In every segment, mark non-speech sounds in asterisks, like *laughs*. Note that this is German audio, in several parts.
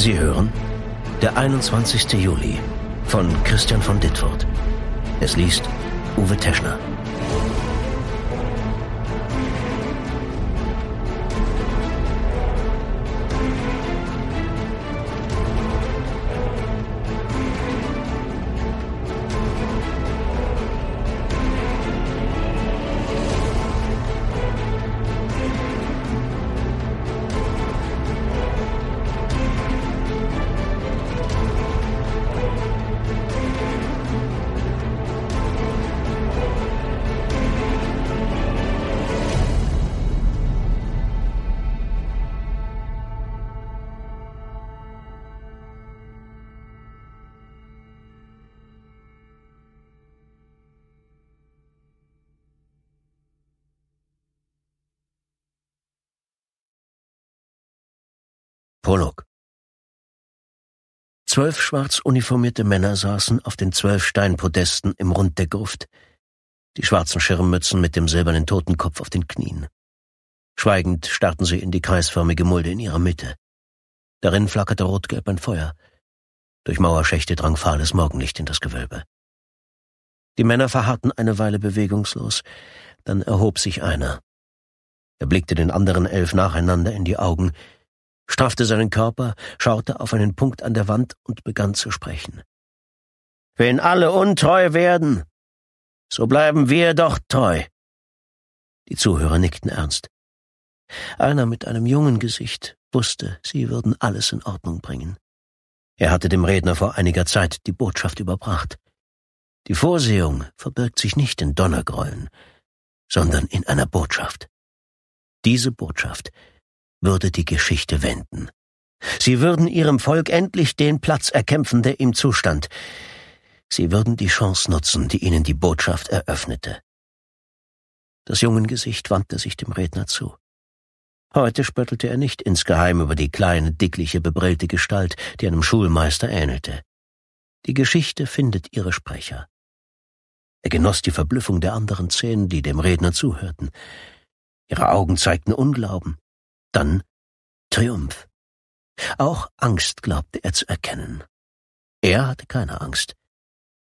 Sie hören der 21. Juli von Christian von Dittfurt. Es liest Uwe Teschner. Prolog. Zwölf schwarz uniformierte Männer saßen auf den zwölf Steinpodesten im Rund der Gruft, die schwarzen Schirmmützen mit dem silbernen Totenkopf auf den Knien. Schweigend starrten sie in die kreisförmige Mulde in ihrer Mitte. Darin flackerte rotgelb ein Feuer. Durch Mauerschächte drang fahles Morgenlicht in das Gewölbe. Die Männer verharrten eine Weile bewegungslos, dann erhob sich einer. Er blickte den anderen elf nacheinander in die Augen, straffte seinen Körper, schaute auf einen Punkt an der Wand und begann zu sprechen. Wenn alle untreu werden, so bleiben wir doch treu. Die Zuhörer nickten ernst. Einer mit einem jungen Gesicht wusste, sie würden alles in Ordnung bringen. Er hatte dem Redner vor einiger Zeit die Botschaft überbracht. Die Vorsehung verbirgt sich nicht in Donnergrollen, sondern in einer Botschaft. Diese Botschaft würde die Geschichte wenden. Sie würden ihrem Volk endlich den Platz erkämpfen, der ihm zustand. Sie würden die Chance nutzen, die ihnen die Botschaft eröffnete. Das jungen Gesicht wandte sich dem Redner zu. Heute spöttelte er nicht insgeheim über die kleine, dickliche, bebrillte Gestalt, die einem Schulmeister ähnelte. Die Geschichte findet ihre Sprecher. Er genoss die Verblüffung der anderen Zehn, die dem Redner zuhörten. Ihre Augen zeigten Unglauben, dann Triumph. Auch Angst glaubte er zu erkennen. Er hatte keine Angst.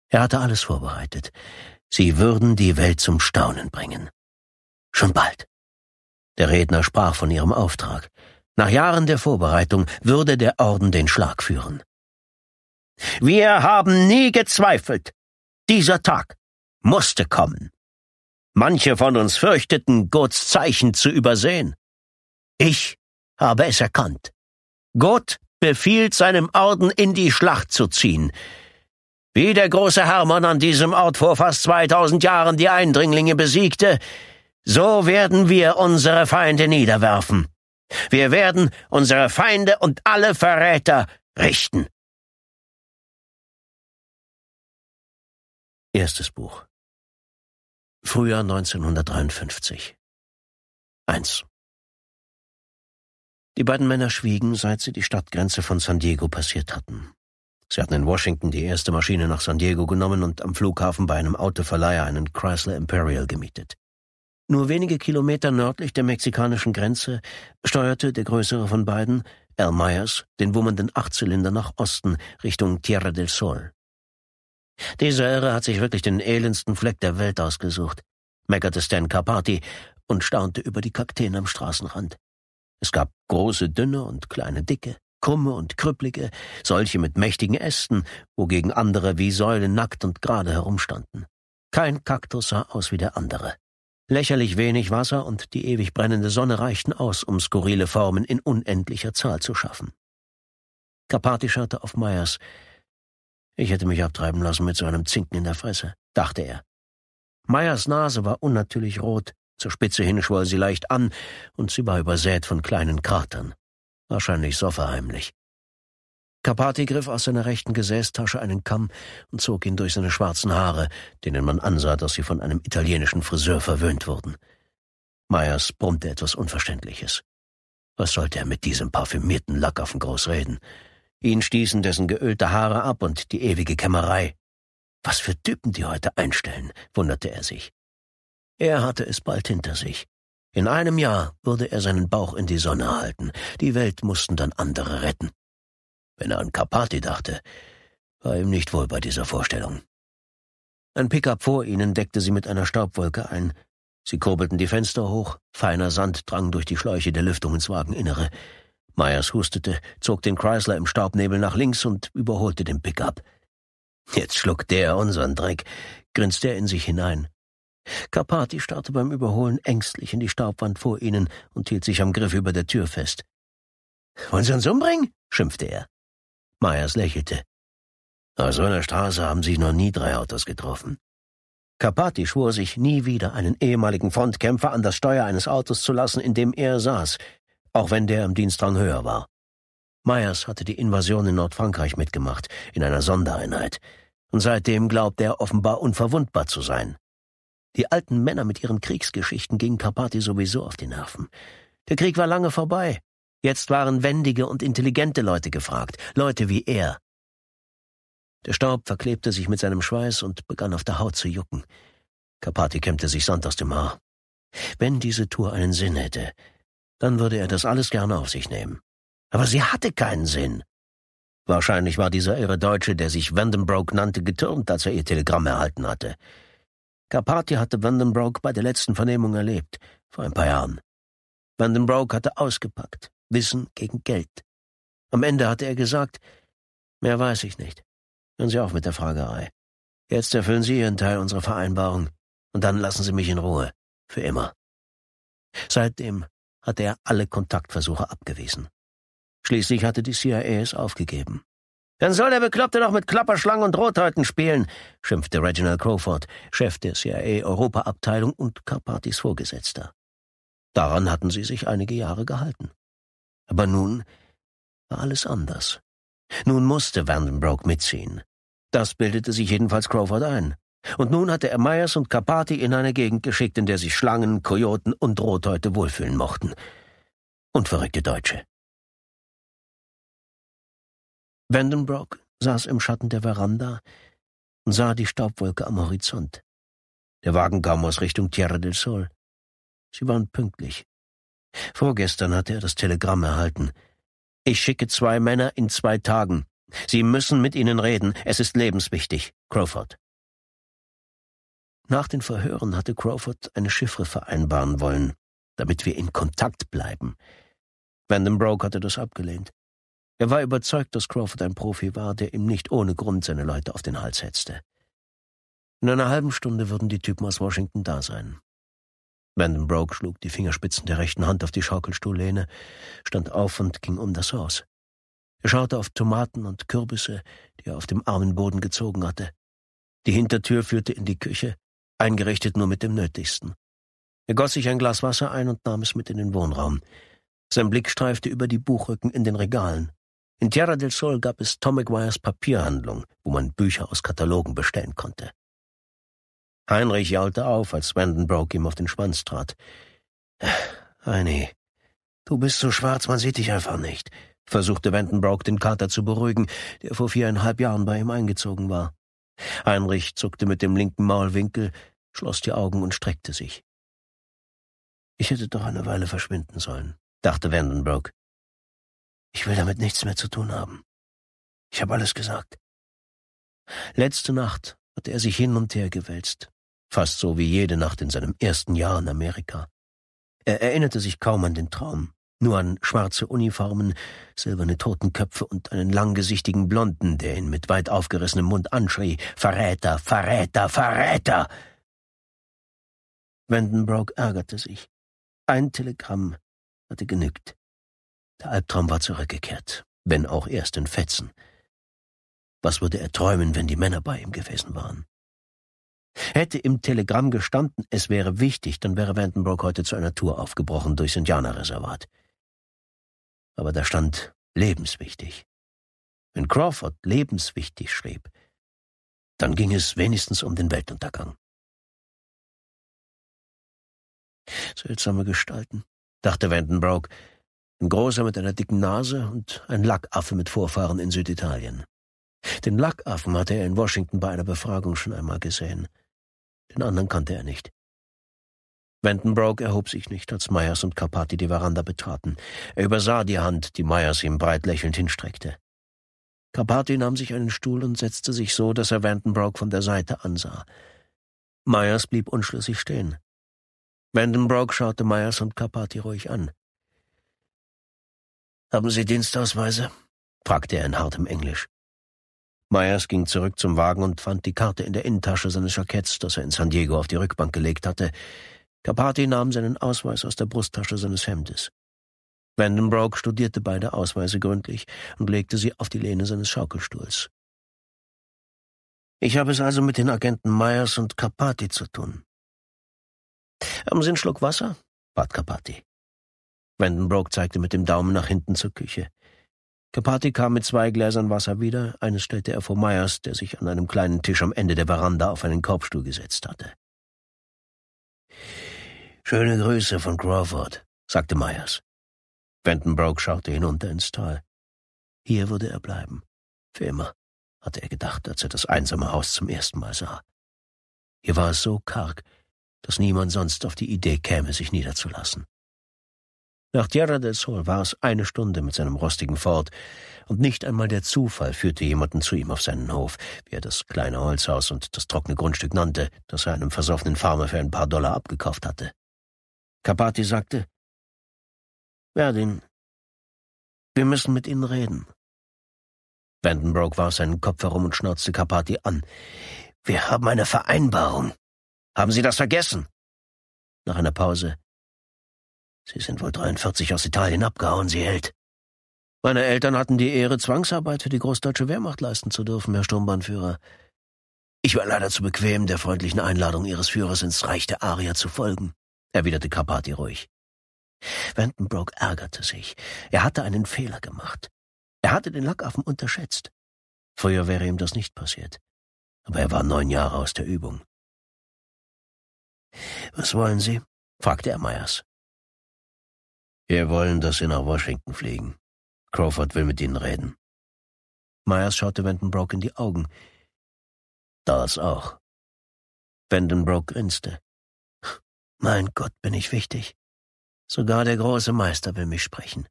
Er hatte alles vorbereitet. Sie würden die Welt zum Staunen bringen. Schon bald. Der Redner sprach von ihrem Auftrag. Nach Jahren der Vorbereitung würde der Orden den Schlag führen. Wir haben nie gezweifelt. Dieser Tag musste kommen. Manche von uns fürchteten, Gods Zeichen zu übersehen. Ich habe es erkannt. Gott befiehlt seinem Orden in die Schlacht zu ziehen. Wie der große Hermann an diesem Ort vor fast 2000 Jahren die Eindringlinge besiegte, so werden wir unsere Feinde niederwerfen. Wir werden unsere Feinde und alle Verräter richten. Erstes Buch. Frühjahr 1953. 1. Die beiden Männer schwiegen, seit sie die Stadtgrenze von San Diego passiert hatten. Sie hatten in Washington die erste Maschine nach San Diego genommen und am Flughafen bei einem Autoverleiher einen Chrysler Imperial gemietet. Nur wenige Kilometer nördlich der mexikanischen Grenze steuerte der größere von beiden, Al Myers, den wummenden Achtzylinder nach Osten, Richtung Tierra del Sol. Diese Irre hat sich wirklich den elendsten Fleck der Welt ausgesucht, meckerte Stan Carpati und staunte über die Kakteen am Straßenrand. Es gab große, dünne und kleine, dicke, krumme und krüppelige, solche mit mächtigen Ästen, wogegen andere wie Säulen nackt und gerade herumstanden. Kein Kaktus sah aus wie der andere. Lächerlich wenig Wasser und die ewig brennende Sonne reichten aus, um skurrile Formen in unendlicher Zahl zu schaffen. Kapati schaute auf Meyers. Ich hätte mich abtreiben lassen mit so einem Zinken in der Fresse, dachte er. Meyers Nase war unnatürlich rot, zur Spitze hin schwoll sie leicht an, und sie war übersät von kleinen Kratern. Wahrscheinlich so verheimlich. Carpati griff aus seiner rechten Gesäßtasche einen Kamm und zog ihn durch seine schwarzen Haare, denen man ansah, dass sie von einem italienischen Friseur verwöhnt wurden. Meyers brummte etwas Unverständliches. Was sollte er mit diesem parfümierten Lackaffen groß reden? Ihn stießen dessen geölte Haare ab und die ewige Kämmerei. Was für Typen die heute einstellen, wunderte er sich. Er hatte es bald hinter sich. In einem Jahr würde er seinen Bauch in die Sonne halten. Die Welt mussten dann andere retten. Wenn er an Carpathi dachte, war ihm nicht wohl bei dieser Vorstellung. Ein Pickup vor ihnen deckte sie mit einer Staubwolke ein. Sie kurbelten die Fenster hoch, feiner Sand drang durch die Schläuche der Lüftung ins Wageninnere. Myers hustete, zog den Chrysler im Staubnebel nach links und überholte den Pickup. Jetzt schluckt der unseren Dreck, grinste er in sich hinein. Carpati starrte beim Überholen ängstlich in die Staubwand vor ihnen und hielt sich am Griff über der Tür fest. Wollen Sie uns umbringen? schimpfte er. Meyers lächelte. Auf so einer Straße haben sich noch nie drei Autos getroffen. Carpati schwor sich, nie wieder einen ehemaligen Frontkämpfer an das Steuer eines Autos zu lassen, in dem er saß, auch wenn der im Dienstrang höher war. Meyers hatte die Invasion in Nordfrankreich mitgemacht, in einer Sondereinheit, und seitdem glaubte er offenbar unverwundbar zu sein. Die alten Männer mit ihren Kriegsgeschichten gingen Carpati sowieso auf die Nerven. Der Krieg war lange vorbei. Jetzt waren wendige und intelligente Leute gefragt, Leute wie er. Der Staub verklebte sich mit seinem Schweiß und begann auf der Haut zu jucken. Carpati kämmte sich Sand aus dem Haar. Wenn diese Tour einen Sinn hätte, dann würde er das alles gerne auf sich nehmen. Aber sie hatte keinen Sinn. Wahrscheinlich war dieser irre Deutsche, der sich Vandenbroek nannte, getürmt, als er ihr Telegramm erhalten hatte. Carpati hatte Vandenbroek bei der letzten Vernehmung erlebt, vor ein paar Jahren. Vandenbroek hatte ausgepackt, Wissen gegen Geld. Am Ende hatte er gesagt, mehr weiß ich nicht. Hören Sie auf mit der Fragerei. Jetzt erfüllen Sie Ihren Teil unserer Vereinbarung und dann lassen Sie mich in Ruhe. Für immer. Seitdem hatte er alle Kontaktversuche abgewiesen. Schließlich hatte die CIA es aufgegeben. Dann soll der Bekloppte doch mit Klapperschlangen und Rothäuten spielen, schimpfte Reginald Crawford, Chef der CIA-Europa-Abteilung und Carpathis Vorgesetzter. Daran hatten sie sich einige Jahre gehalten. Aber nun war alles anders. Nun musste Vandenbroek mitziehen. Das bildete sich jedenfalls Crawford ein. Und nun hatte er Myers und Carpathi in eine Gegend geschickt, in der sich Schlangen, Kojoten und Rothäute wohlfühlen mochten. Und verrückte Deutsche. Vandenbrock saß im Schatten der Veranda und sah die Staubwolke am Horizont. Der Wagen kam aus Richtung Tierra del Sol. Sie waren pünktlich. Vorgestern hatte er das Telegramm erhalten. Ich schicke zwei Männer in zwei Tagen. Sie müssen mit ihnen reden. Es ist lebenswichtig. Crawford. Nach den Verhören hatte Crawford eine Chiffre vereinbaren wollen, damit wir in Kontakt bleiben. Vandenbroek hatte das abgelehnt. Er war überzeugt, dass Crawford ein Profi war, der ihm nicht ohne Grund seine Leute auf den Hals hetzte. In einer halben Stunde würden die Typen aus Washington da sein. Brandon Broke schlug die Fingerspitzen der rechten Hand auf die Schaukelstuhllehne, stand auf und ging um das Haus. Er schaute auf Tomaten und Kürbisse, die er auf dem armen Boden gezogen hatte. Die Hintertür führte in die Küche, eingerichtet nur mit dem Nötigsten. Er goss sich ein Glas Wasser ein und nahm es mit in den Wohnraum. Sein Blick streifte über die Buchrücken in den Regalen. In Tierra del Sol gab es Tom McGuires Papierhandlung, wo man Bücher aus Katalogen bestellen konnte. Heinrich jaulte auf, als Vandenbroek ihm auf den Schwanz trat. Äh, Heini, du bist so schwarz, man sieht dich einfach nicht, versuchte Vandenbroek den Kater zu beruhigen, der vor viereinhalb Jahren bei ihm eingezogen war. Heinrich zuckte mit dem linken Maulwinkel, schloss die Augen und streckte sich. Ich hätte doch eine Weile verschwinden sollen, dachte Vandenbroek ich will damit nichts mehr zu tun haben. Ich habe alles gesagt. Letzte Nacht hatte er sich hin und her gewälzt, fast so wie jede Nacht in seinem ersten Jahr in Amerika. Er erinnerte sich kaum an den Traum, nur an schwarze Uniformen, silberne Totenköpfe und einen langgesichtigen Blonden, der ihn mit weit aufgerissenem Mund anschrie Verräter, Verräter, Verräter. Vandenbroek ärgerte sich. Ein Telegramm hatte genügt. Der Albtraum war zurückgekehrt, wenn auch erst in Fetzen. Was würde er träumen, wenn die Männer bei ihm gewesen waren? Hätte im Telegramm gestanden, es wäre wichtig, dann wäre Vandenbroek heute zu einer Tour aufgebrochen durchs Indianerreservat. Aber da stand lebenswichtig. Wenn Crawford lebenswichtig schrieb, dann ging es wenigstens um den Weltuntergang. Seltsame Gestalten, dachte Vandenbroek, ein großer mit einer dicken Nase und ein Lackaffe mit Vorfahren in Süditalien. Den Lackaffen hatte er in Washington bei einer Befragung schon einmal gesehen. Den anderen kannte er nicht. Vandenbroek erhob sich nicht, als Myers und Carpati die Veranda betraten. Er übersah die Hand, die Myers ihm breit lächelnd hinstreckte. Carpati nahm sich einen Stuhl und setzte sich so, dass er Vandenbroek von der Seite ansah. Myers blieb unschlüssig stehen. Vandenbroek schaute Myers und Carpati ruhig an. Haben Sie Dienstausweise? fragte er in hartem Englisch. Meyers ging zurück zum Wagen und fand die Karte in der Innentasche seines Jacketts, das er in San Diego auf die Rückbank gelegt hatte. Capati nahm seinen Ausweis aus der Brusttasche seines Hemdes. Vandenbroek studierte beide Ausweise gründlich und legte sie auf die Lehne seines Schaukelstuhls. Ich habe es also mit den Agenten Meyers und Capati zu tun. Haben Sie einen Schluck Wasser? bat Capati. Vandenbroek zeigte mit dem Daumen nach hinten zur Küche. Capati kam mit zwei Gläsern Wasser wieder, eines stellte er vor Meyers, der sich an einem kleinen Tisch am Ende der Veranda auf einen Korbstuhl gesetzt hatte. Schöne Grüße von Crawford, sagte Meyers. Vandenbroek schaute hinunter ins Tal. Hier würde er bleiben. Für immer, hatte er gedacht, als er das einsame Haus zum ersten Mal sah. Hier war es so karg, dass niemand sonst auf die Idee käme, sich niederzulassen. Nach Tierra del Sol war es eine Stunde mit seinem rostigen Ford, und nicht einmal der Zufall führte jemanden zu ihm auf seinen Hof, wie er das kleine Holzhaus und das trockene Grundstück nannte, das er einem versoffenen Farmer für ein paar Dollar abgekauft hatte. Capati sagte, Werdin, wir müssen mit Ihnen reden. Vandenbroek warf seinen Kopf herum und schnauzte Capati an. Wir haben eine Vereinbarung. Haben Sie das vergessen? Nach einer Pause Sie sind wohl 43 aus Italien abgehauen, Sie Held. Meine Eltern hatten die Ehre, Zwangsarbeit für die großdeutsche Wehrmacht leisten zu dürfen, Herr Sturmbahnführer. Ich war leider zu bequem, der freundlichen Einladung Ihres Führers ins Reich der Arier zu folgen, erwiderte Carpati ruhig. Vandenbroek ärgerte sich. Er hatte einen Fehler gemacht. Er hatte den Lackaffen unterschätzt. Früher wäre ihm das nicht passiert. Aber er war neun Jahre aus der Übung. Was wollen Sie? fragte er Meyers. Wir wollen, dass Sie nach Washington fliegen. Crawford will mit Ihnen reden. Myers schaute Vandenbroek in die Augen. Das auch. Vandenbroek grinste. *laughs* Mein Gott, bin ich wichtig. Sogar der große Meister will mich sprechen.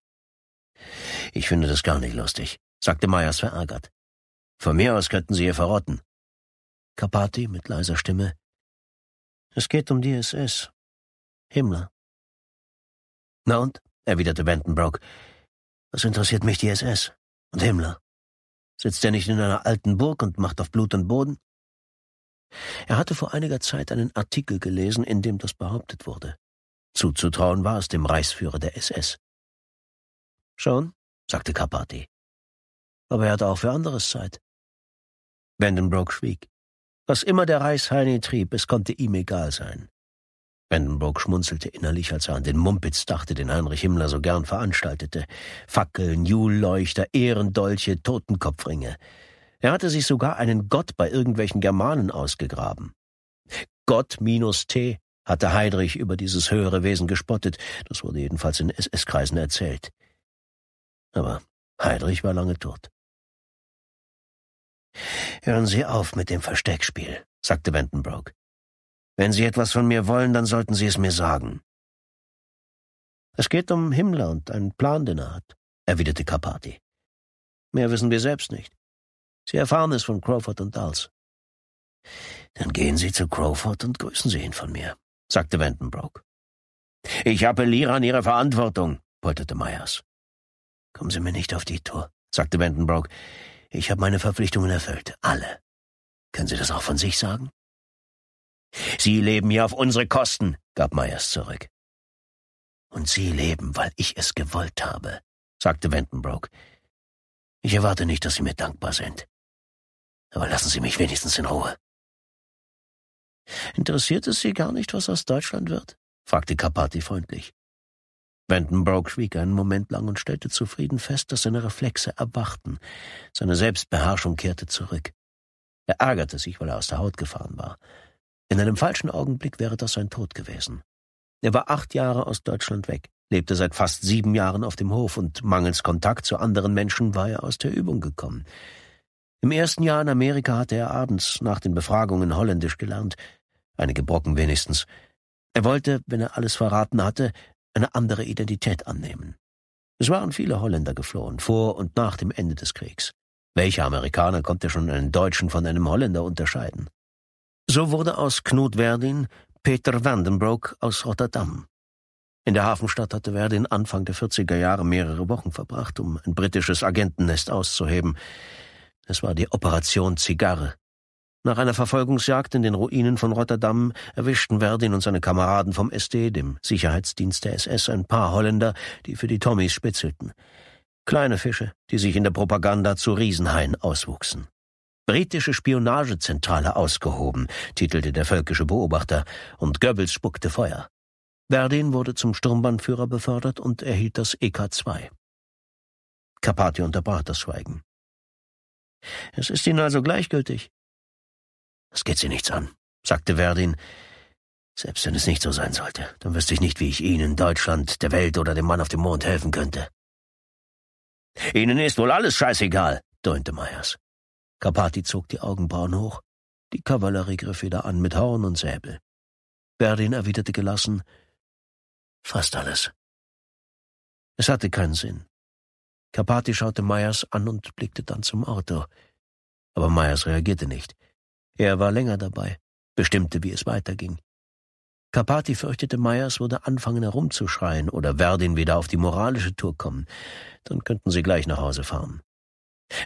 Ich finde das gar nicht lustig, sagte Myers verärgert. Von mir aus könnten Sie hier verrotten. Kapati mit leiser Stimme. Es geht um die SS. Himmler. Na und? erwiderte Vandenbroek. Was interessiert mich die SS? Und Himmler? Sitzt er nicht in einer alten Burg und macht auf Blut und Boden? Er hatte vor einiger Zeit einen Artikel gelesen, in dem das behauptet wurde. Zuzutrauen war es dem Reichsführer der SS. Schon, sagte Kapati. Aber er hatte auch für anderes Zeit. Vandenbroek schwieg. Was immer der Reichsheini trieb, es konnte ihm egal sein. Vandenburg schmunzelte innerlich, als er an den Mumpitz dachte, den Heinrich Himmler so gern veranstaltete. Fackeln, Julleuchter, Ehrendolche, Totenkopfringe. Er hatte sich sogar einen Gott bei irgendwelchen Germanen ausgegraben. Gott minus T hatte Heinrich über dieses höhere Wesen gespottet. Das wurde jedenfalls in SS-Kreisen erzählt. Aber Heinrich war lange tot. Hören Sie auf mit dem Versteckspiel, sagte Vandenbroek. Wenn Sie etwas von mir wollen, dann sollten Sie es mir sagen. Es geht um Himmler und einen Plan, den er hat, erwiderte Capati. Mehr wissen wir selbst nicht. Sie erfahren es von Crawford und Dals. Dann gehen Sie zu Crawford und grüßen Sie ihn von mir, sagte Vandenbroek. Ich appelliere an Ihre Verantwortung, polterte Myers. Kommen Sie mir nicht auf die Tour, sagte Vandenbroek. Ich habe meine Verpflichtungen erfüllt, alle. Können Sie das auch von sich sagen? Sie leben hier auf unsere Kosten, gab Meyers zurück. Und Sie leben, weil ich es gewollt habe, sagte Wendenbrock. Ich erwarte nicht, dass Sie mir dankbar sind. Aber lassen Sie mich wenigstens in Ruhe. Interessiert es Sie gar nicht, was aus Deutschland wird? fragte Capati freundlich. Vandenbroek schwieg einen Moment lang und stellte zufrieden fest, dass seine Reflexe erwachten. Seine Selbstbeherrschung kehrte zurück. Er ärgerte sich, weil er aus der Haut gefahren war. In einem falschen Augenblick wäre das sein Tod gewesen. Er war acht Jahre aus Deutschland weg, lebte seit fast sieben Jahren auf dem Hof und mangels Kontakt zu anderen Menschen war er aus der Übung gekommen. Im ersten Jahr in Amerika hatte er abends nach den Befragungen Holländisch gelernt, einige Brocken wenigstens. Er wollte, wenn er alles verraten hatte, eine andere Identität annehmen. Es waren viele Holländer geflohen, vor und nach dem Ende des Kriegs. Welcher Amerikaner konnte schon einen Deutschen von einem Holländer unterscheiden? So wurde aus Knut Werdin Peter Vandenbroek aus Rotterdam. In der Hafenstadt hatte Werdin Anfang der 40er Jahre mehrere Wochen verbracht, um ein britisches Agentennest auszuheben. Es war die Operation Zigarre. Nach einer Verfolgungsjagd in den Ruinen von Rotterdam erwischten Werdin und seine Kameraden vom SD, dem Sicherheitsdienst der SS, ein paar Holländer, die für die Tommys spitzelten. Kleine Fische, die sich in der Propaganda zu Riesenhain auswuchsen. Britische Spionagezentrale ausgehoben, titelte der völkische Beobachter, und Goebbels spuckte Feuer. Verdin wurde zum Sturmbannführer befördert und erhielt das EK2. Carpati unterbrach das Schweigen. Es ist Ihnen also gleichgültig. Es geht Sie nichts an, sagte Verdin. Selbst wenn es nicht so sein sollte, dann wüsste ich nicht, wie ich Ihnen, Deutschland, der Welt oder dem Mann auf dem Mond helfen könnte. Ihnen ist wohl alles scheißegal, dröhnte Meyers. Carpati zog die Augenbrauen hoch. Die Kavallerie griff wieder an mit Horn und Säbel. Berdin erwiderte gelassen, fast alles. Es hatte keinen Sinn. Carpati schaute Meyers an und blickte dann zum Auto. Aber Meyers reagierte nicht. Er war länger dabei, bestimmte, wie es weiterging. Carpati fürchtete, Meyers würde anfangen herumzuschreien oder Verdin wieder auf die moralische Tour kommen. Dann könnten sie gleich nach Hause fahren.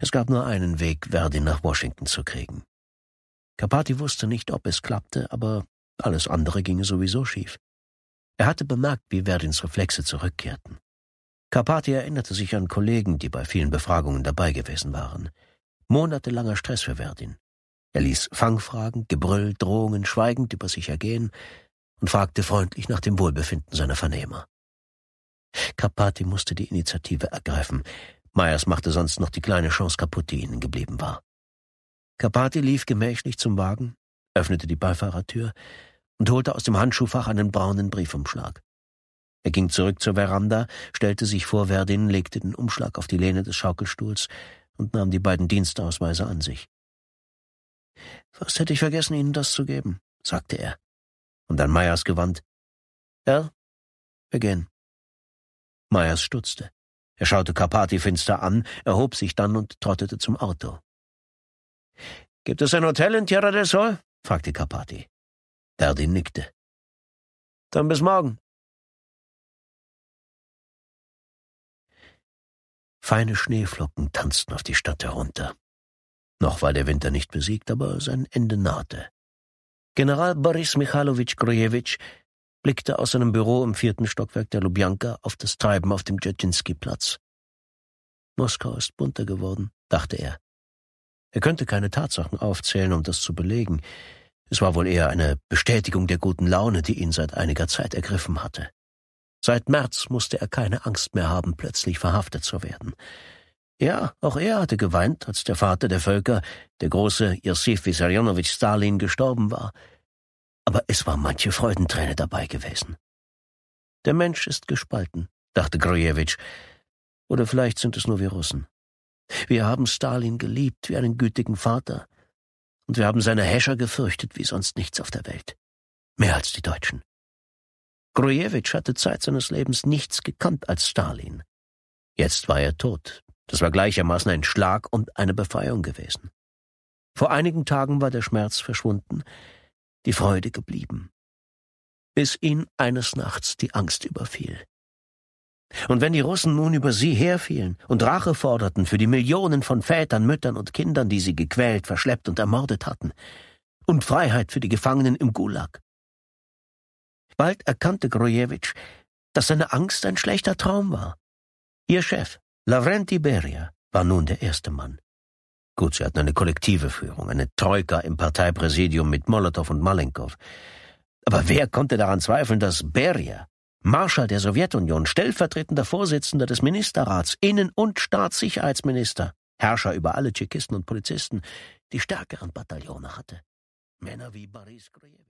Es gab nur einen Weg, Verdi nach Washington zu kriegen. Capati wusste nicht, ob es klappte, aber alles andere ginge sowieso schief. Er hatte bemerkt, wie Verdins Reflexe zurückkehrten. Capati erinnerte sich an Kollegen, die bei vielen Befragungen dabei gewesen waren. Monatelanger Stress für Verdin. Er ließ Fangfragen, Gebrüll, Drohungen schweigend über sich ergehen und fragte freundlich nach dem Wohlbefinden seiner Vernehmer. Capati musste die Initiative ergreifen. Meyers machte sonst noch die kleine Chance kaputt, die ihnen geblieben war. Capati lief gemächlich zum Wagen, öffnete die Beifahrertür und holte aus dem Handschuhfach einen braunen Briefumschlag. Er ging zurück zur Veranda, stellte sich vor Verdin, legte den Umschlag auf die Lehne des Schaukelstuhls und nahm die beiden Dienstausweise an sich. Fast hätte ich vergessen, Ihnen das zu geben, sagte er. Und an Meyers gewandt. Herr, wir gehen. Meyers stutzte. Er schaute Carpati finster an, erhob sich dann und trottete zum Auto. Gibt es ein Hotel in Tierra del Sol? fragte Carpati. Dardin nickte. Dann bis morgen. Feine Schneeflocken tanzten auf die Stadt herunter. Noch war der Winter nicht besiegt, aber sein Ende nahte. General Boris Michalowitsch Grujewitsch blickte aus seinem Büro im vierten Stockwerk der Lubjanka auf das Treiben auf dem Dzerzhinsky-Platz. Moskau ist bunter geworden, dachte er. Er könnte keine Tatsachen aufzählen, um das zu belegen. Es war wohl eher eine Bestätigung der guten Laune, die ihn seit einiger Zeit ergriffen hatte. Seit März musste er keine Angst mehr haben, plötzlich verhaftet zu werden. Ja, auch er hatte geweint, als der Vater der Völker, der große Josif Wissarionowitsch Stalin, gestorben war aber es war manche Freudenträne dabei gewesen. Der Mensch ist gespalten, dachte Grojewitsch. Oder vielleicht sind es nur wir Russen. Wir haben Stalin geliebt wie einen gütigen Vater. Und wir haben seine Häscher gefürchtet wie sonst nichts auf der Welt. Mehr als die Deutschen. Grojewitsch hatte Zeit seines Lebens nichts gekannt als Stalin. Jetzt war er tot. Das war gleichermaßen ein Schlag und eine Befreiung gewesen. Vor einigen Tagen war der Schmerz verschwunden, die Freude geblieben, bis ihn eines Nachts die Angst überfiel. Und wenn die Russen nun über sie herfielen und Rache forderten für die Millionen von Vätern, Müttern und Kindern, die sie gequält, verschleppt und ermordet hatten, und Freiheit für die Gefangenen im Gulag. Bald erkannte Grojewitsch, dass seine Angst ein schlechter Traum war. Ihr Chef, Lavrenti Beria, war nun der erste Mann. Gut, sie hatten eine kollektive Führung, eine Troika im Parteipräsidium mit Molotow und Malenkow. Aber wer konnte daran zweifeln, dass Beria, Marschall der Sowjetunion, stellvertretender Vorsitzender des Ministerrats, Innen- und Staatssicherheitsminister, Herrscher über alle Tschechisten und Polizisten, die stärkeren Bataillone hatte? Männer wie Boris Grujew.